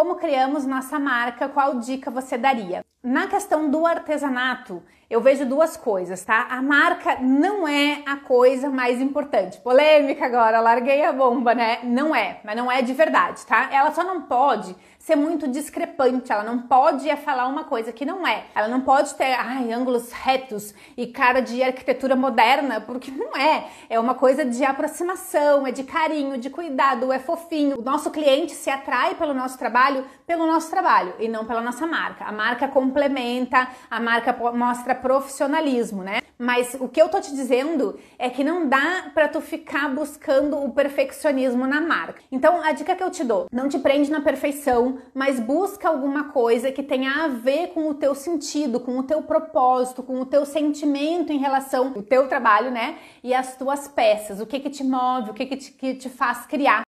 Como criamos nossa marca? Qual dica você daria? Na questão do artesanato, eu vejo duas coisas, tá? A marca não é a coisa mais importante. Polêmica agora, larguei a bomba, né? Não é, mas não é de verdade, tá? Ela só não pode ser muito discrepante, ela não pode é falar uma coisa que não é. Ela não pode ter ai, ângulos retos e cara de arquitetura moderna, porque não é. É uma coisa de aproximação, é de carinho, de cuidado, é fofinho. O nosso cliente se atrai pelo nosso trabalho trabalho pelo nosso trabalho e não pela nossa marca. A marca complementa, a marca mostra profissionalismo, né? Mas o que eu tô te dizendo é que não dá para tu ficar buscando o perfeccionismo na marca. Então a dica que eu te dou, não te prende na perfeição, mas busca alguma coisa que tenha a ver com o teu sentido, com o teu propósito, com o teu sentimento em relação ao teu trabalho, né? E as tuas peças, o que que te move, o que que te, que te faz criar.